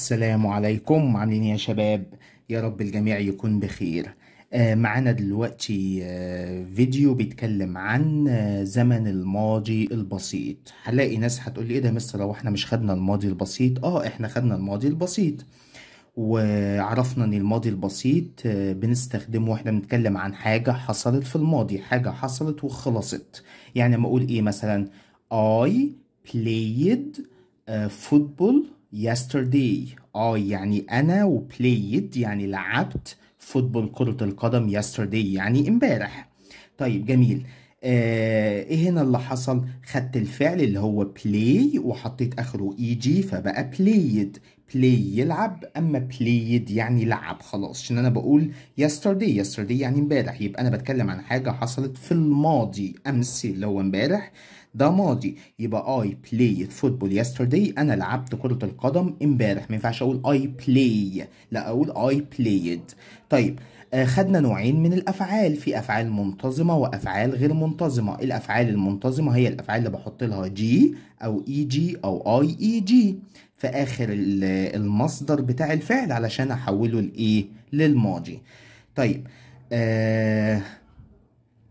السلام عليكم عاملين يا شباب يا رب الجميع يكون بخير آه، معانا دلوقتي آه، فيديو بيتكلم عن آه، زمن الماضي البسيط هلاقي ناس هتقول لي ايه ده مستر لو احنا مش خدنا الماضي البسيط اه احنا خدنا الماضي البسيط وعرفنا ان الماضي البسيط بنستخدمه واحنا بنتكلم عن حاجه حصلت في الماضي حاجه حصلت وخلصت يعني اما اقول ايه مثلا I played uh, football yesterday اه يعني انا وبلايد يعني لعبت فوتبول كرة القدم yesterday يعني امبارح طيب جميل آه ايه هنا اللي حصل خدت الفعل اللي هو play وحطيت اخره اي e جي فبقى played بلاي يلعب اما played يعني لعب خلاص عشان انا بقول yesterday yesterday يعني امبارح يبقى انا بتكلم عن حاجه حصلت في الماضي امس اللي هو امبارح ده ماضي يبقى I played football yesterday أنا لعبت كرة القدم امبارح ما ينفعش أقول I play لا أقول I played طيب آه، خدنا نوعين من الأفعال في أفعال منتظمة وأفعال غير منتظمة الأفعال المنتظمة هي الأفعال اللي بحط لها جي أو اي e جي أو اي اي جي في آخر المصدر بتاع الفعل علشان أحوله لإيه للماضي طيب آه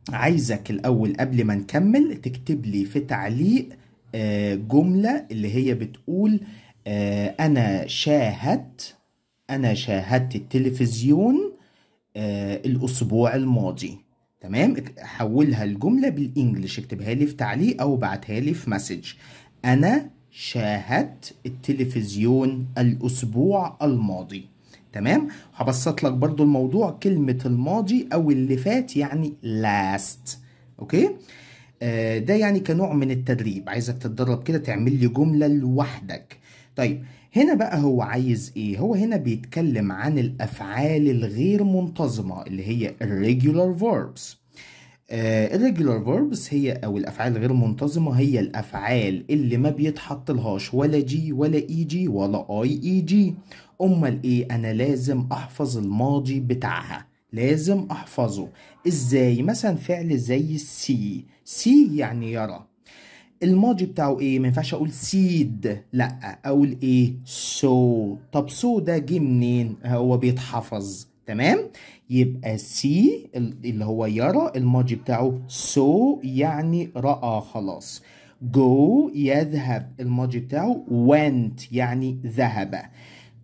عايزك الأول قبل ما نكمل تكتب لي في تعليق آه جملة اللي هي بتقول آه أنا شاهدت أنا شاهدت التلفزيون آه الأسبوع الماضي تمام حولها الجملة بالإنجلش اكتبها لي في تعليق أو بعتها لي في مسج أنا شاهدت التلفزيون الأسبوع الماضي تمام هبسط لك برضو الموضوع كلمة الماضي أو اللي فات يعني last أوكي آه ده يعني كنوع من التدريب عايزك تتدرب كده تعمل لي جملة لوحدك طيب هنا بقى هو عايز ايه هو هنا بيتكلم عن الافعال الغير منتظمه اللي هي irregular verbs الريجولار آه، verbs هي او الافعال غير منتظمه هي الافعال اللي ما بيتحطلهاش ولا جي ولا اي جي ولا اي اي جي امال ايه انا لازم احفظ الماضي بتاعها لازم احفظه ازاي مثلا فعل زي السي سي يعني يرى الماضي بتاعه ايه ما ينفعش اقول سيد لا اقول ايه سو so. طب سو so ده جه منين هو بيتحفظ تمام يبقى سي اللي هو يرى الماضي بتاعه سو so يعني رأى خلاص جو يذهب الماضي بتاعه went يعني ذهب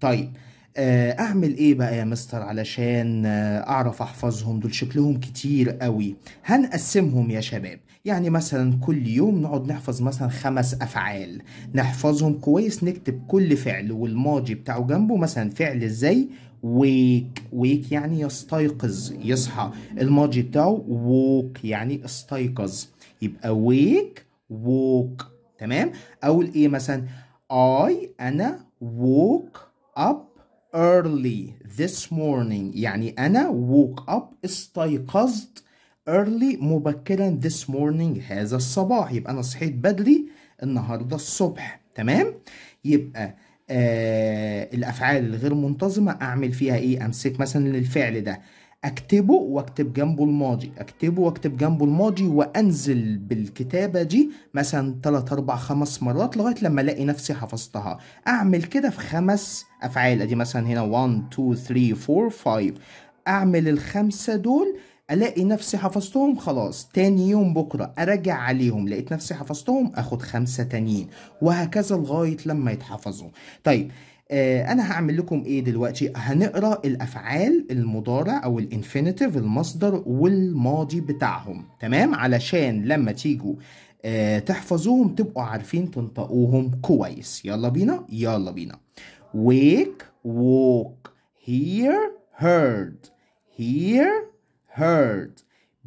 طيب آه، اعمل ايه بقى يا مستر علشان آه، اعرف احفظهم دول شكلهم كتير قوي هنقسمهم يا شباب يعني مثلا كل يوم نقعد نحفظ مثلا خمس أفعال نحفظهم كويس نكتب كل فعل والماضي بتاعه جنبه مثلا فعل ازاي ويك ويك يعني يستيقظ يصحى الماضي بتاعه ووك يعني استيقظ يبقى ويك ووك تمام أقول إيه مثلا I أنا woke up early this morning يعني أنا woke up استيقظت early مبكرا this morning هذا الصباح يبقى انا صحيت بدري النهارده الصبح تمام يبقى آه الافعال الغير منتظمه اعمل فيها ايه امسك مثلا الفعل ده اكتبه واكتب جنبه الماضي اكتبه واكتب جنبه الماضي وانزل بالكتابه دي مثلا 3 4 5 مرات لغايه لما الاقي نفسي حفظتها اعمل كده في خمس افعال ادي مثلا هنا 1 2 3 4 5 اعمل الخمسه دول الاقي نفسي حفظتهم خلاص تاني يوم بكره اراجع عليهم لقيت نفسي حفظتهم اخد خمسه تانيين وهكذا لغايه لما يتحفظوا طيب آه، انا هعمل لكم ايه دلوقتي هنقرا الافعال المضارع او الانفينيتيف المصدر والماضي بتاعهم تمام علشان لما تيجوا آه، تحفظوهم تبقوا عارفين تنطقوهم كويس يلا بينا يلا بينا wake walk hear heard hear heard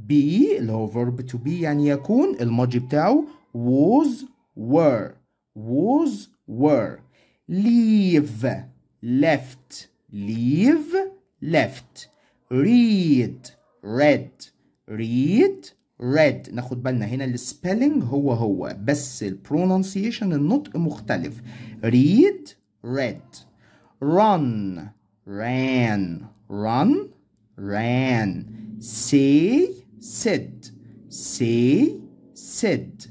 be اللي هو verb to be يعني يكون الماضي بتاعه was were was were leave left leave left read read read read ناخد بالنا هنا السبيلنج هو هو بس البرونانسيشن النطق مختلف read read run ran run ran Say, said. Say, said.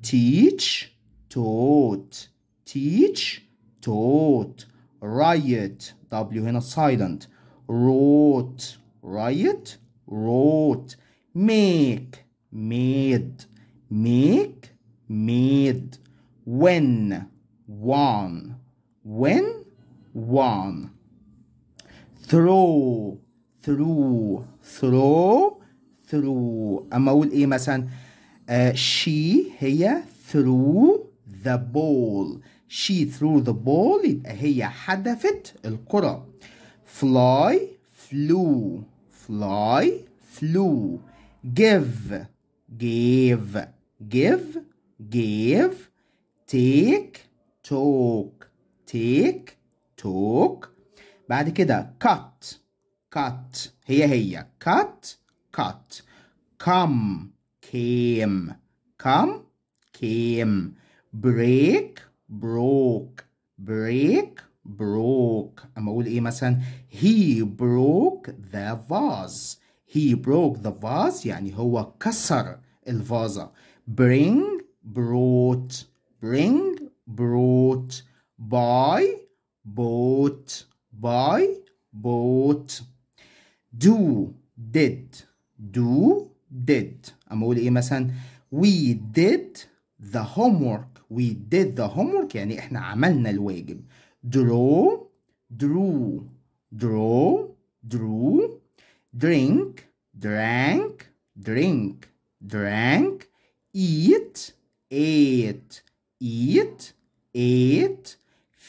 Teach, taught. Teach, taught. Riot, W a silent. Wrote, riot, wrote. Make, made. Make, made. When, won. When, won. Throw, through through through اما اقول ايه مثلا uh, she هي through the ball she threw the ball يبقى هي حذفت الكرة fly flew fly flew give give give give take talk take talk بعد كده cut cut هي هي cut cut come came come came break broke break broke اما اقول ايه مثلا he broke the vase he broke the vase يعني هو كسر الفازة bring brought bring brought buy bought buy bought do did do did اما اقول ايه مثلا we did the homework we did the homework يعني احنا عملنا الواجب draw drew draw drew drink drank drink drank eat ate eat ate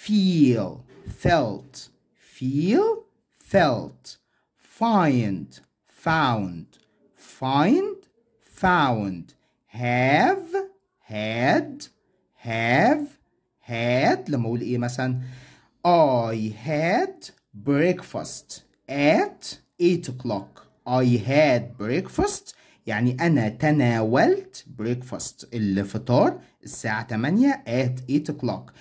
feel felt feel felt find, found, find, found, have, had, have, had لما اقول ايه مثلا I had breakfast at 8 o'clock I had breakfast يعني أنا تناولت breakfast الفطار الساعة 8 at 8 o'clock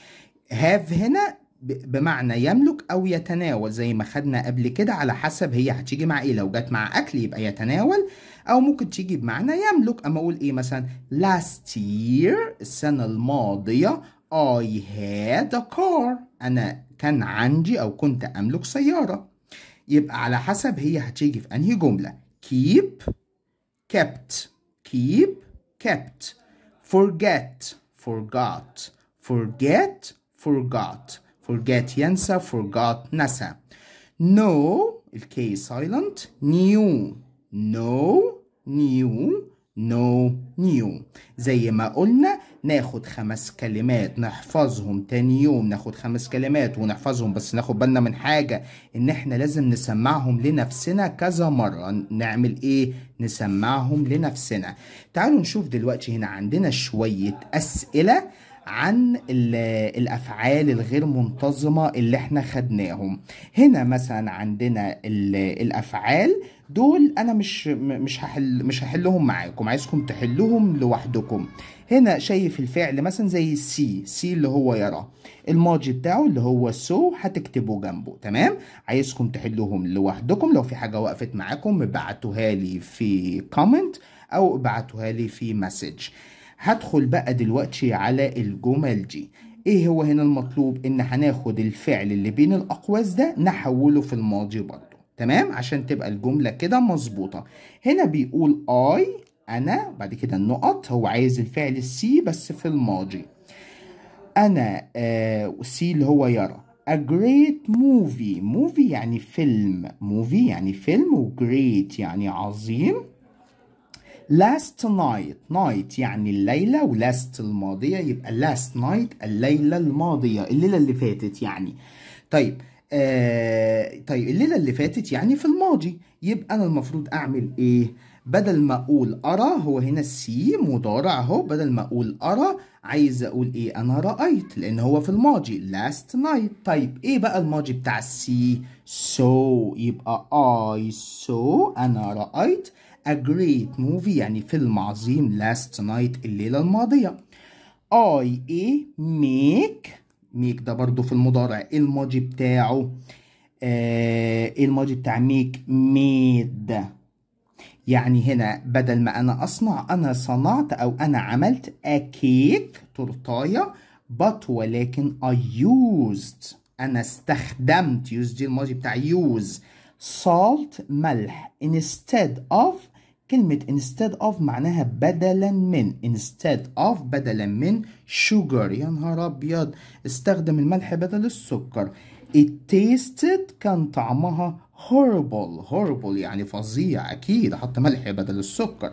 have هنا بمعنى يملك او يتناول زي ما خدنا قبل كده على حسب هي هتيجي مع ايه لو جت مع اكل يبقى يتناول او ممكن تيجي بمعنى يملك اما اقول ايه مثلا last year السنه الماضيه I had a car انا كان عندي او كنت املك سياره يبقى على حسب هي هتيجي في انهي جمله keep kept keep kept forget forgot forget forgot forget ينسى forgot نسى no الكي silent new no new no new زي ما قلنا ناخد خمس كلمات نحفظهم تاني يوم ناخد خمس كلمات ونحفظهم بس ناخد بالنا من حاجة ان احنا لازم نسمعهم لنفسنا كذا مرة نعمل ايه نسمعهم لنفسنا تعالوا نشوف دلوقتي هنا عندنا شوية اسئلة عن الافعال الغير منتظمه اللي احنا خدناهم هنا مثلا عندنا الافعال دول انا مش مش هحل مش هحلهم معاكم عايزكم تحلوهم لوحدكم هنا شايف الفعل مثلا زي سي سي اللي هو يرى الماضي بتاعه اللي هو سو هتكتبه جنبه تمام عايزكم تحلوهم لوحدكم لو في حاجه وقفت معاكم ابعتوها لي في كومنت او ابعتوها لي في مسج هدخل بقى دلوقتي على الجمل دي ايه هو هنا المطلوب ان هناخد الفعل اللي بين الاقواس ده نحوله في الماضي برضه تمام عشان تبقى الجملة كده مظبوطة هنا بيقول اي انا بعد كده النقط هو عايز الفعل السي بس في الماضي انا آه سي اللي هو يرى a great movie movie يعني فيلم movie يعني فيلم و great يعني عظيم last night night يعني الليلة last الماضية يبقى last night الليلة الماضية الليلة اللي فاتت يعني طيب آه طيب الليلة اللي فاتت يعني في الماضي يبقى أنا المفروض أعمل إيه؟ بدل ما أقول أرى هو هنا السي مضارع أهو بدل ما أقول أرى عايز أقول إيه؟ أنا رأيت لأن هو في الماضي last night طيب إيه بقى الماضي بتاع السي؟ so يبقى I saw أنا رأيت a great movie يعني فيلم عظيم last night الليلة الماضية I a make make ده برضو في المضارع الماضي بتاعه آه الماضي بتاع make made يعني هنا بدل ما أنا أصنع أنا صنعت أو أنا عملت a cake تورتاية but ولكن I used أنا استخدمت use دي الماضي بتاع use salt ملح instead of كلمة instead of معناها بدلا من instead of بدلا من sugar يا نهار أبيض استخدم الملح بدل السكر it tasted كان طعمها horrible horrible يعني فظيع أكيد أحط ملح بدل السكر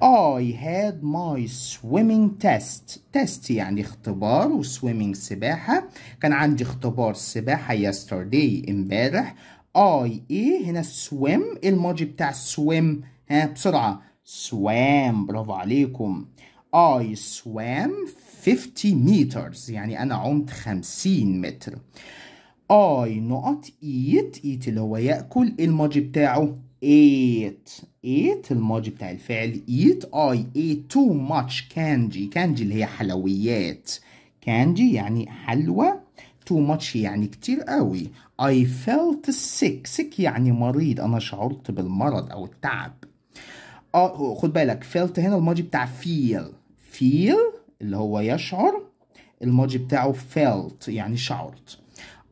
I had my swimming test test يعني اختبار swimming سباحة كان عندي اختبار سباحة yesterday امبارح I ايه هنا swim الماضي بتاع swim ها بسرعة swam برافو عليكم I swam 50 meters يعني أنا عمت 50 متر I نقط eat eat اللي هو يأكل الماضي بتاعه ate ate الماضي بتاع الفعل eat I ate too much candy candy اللي هي حلويات candy يعني حلوى too much يعني كتير قوي I felt sick sick يعني مريض أنا شعرت بالمرض أو التعب اه خد بالك felt هنا الماضي بتاع فيل فيل اللي هو يشعر الماضي بتاعه felt يعني شعرت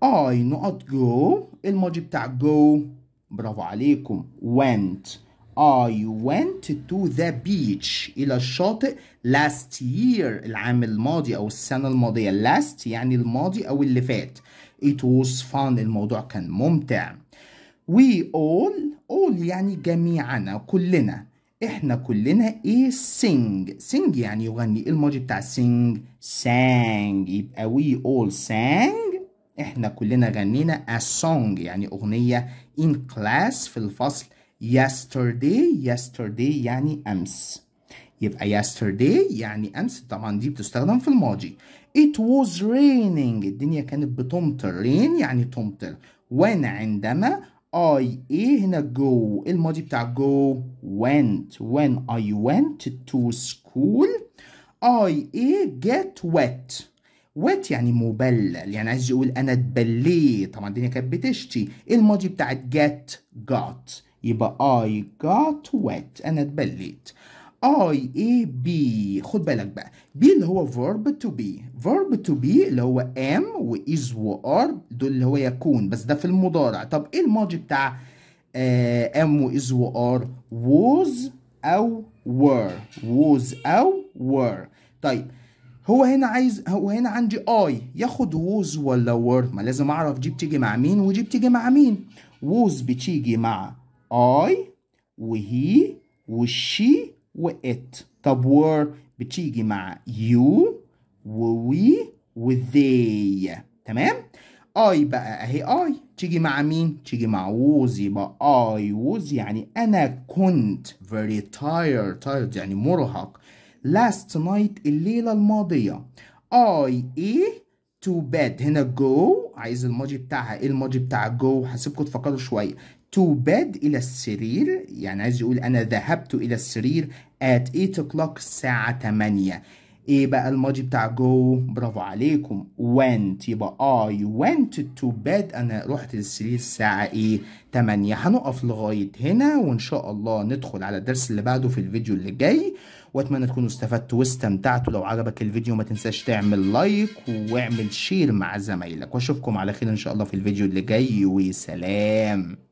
I نقط جو الماضي بتاع جو برافو عليكم went I went to the beach إلى الشاطئ last year العام الماضي أو السنة الماضية last يعني الماضي أو اللي فات It was fun الموضوع كان ممتع We all all يعني جميعنا كلنا احنا كلنا ايه sing sing يعني يغني الماضي بتاع sing سانج يبقى وي اول سانج احنا كلنا غنينا a song يعني اغنية in class في الفصل yesterday yesterday يعني امس يبقى yesterday يعني امس طبعا دي بتستخدم في الماضي it was raining الدنيا كانت بتمطر rain يعني تمطر وانا عندما I ايه هنا go الماضي بتاع go went when I went to school I ايه get wet wet يعني مبلل يعني عايز يقول انا اتبليت طبعا الدنيا كانت بتشتي الماضي بتاع get got يبقى I got wet انا اتبليت اي اي بي خد بالك بقى بي اللي هو فيرب تو بي فيرب تو بي اللي هو ام واز وار دول اللي هو يكون بس ده في المضارع طب ايه الماضي بتاع ام واز وار ووز او were ووز او were طيب هو هنا عايز هو هنا عندي اي ياخد ووز ولا were ما لازم اعرف دي بتيجي مع مين ودي بتيجي مع مين ووز بتيجي مع اي وهي وشي و it طب were بتيجي مع you و we و they تمام I بقى اهي I تيجي مع مين تيجي مع was يبقى I was يعني انا كنت very tired tired يعني مرهق last night الليلة الماضية I ايه to bed هنا go عايز الماضي بتاعها ايه الماضي بتاع go هسيبكم تفكروا شويه to bed إلى السرير يعني عايز يقول أنا ذهبت إلى السرير at 8 o'clock الساعة 8 إيه بقى الماضي بتاع go برافو عليكم went يبقى I آه، went to bed أنا رحت للسرير الساعة إيه 8 هنقف لغاية هنا وإن شاء الله ندخل على الدرس اللي بعده في الفيديو اللي جاي واتمنى تكونوا استفدتوا واستمتعتوا لو عجبك الفيديو ما تنساش تعمل لايك واعمل شير مع زمايلك واشوفكم على خير ان شاء الله في الفيديو اللي جاي وسلام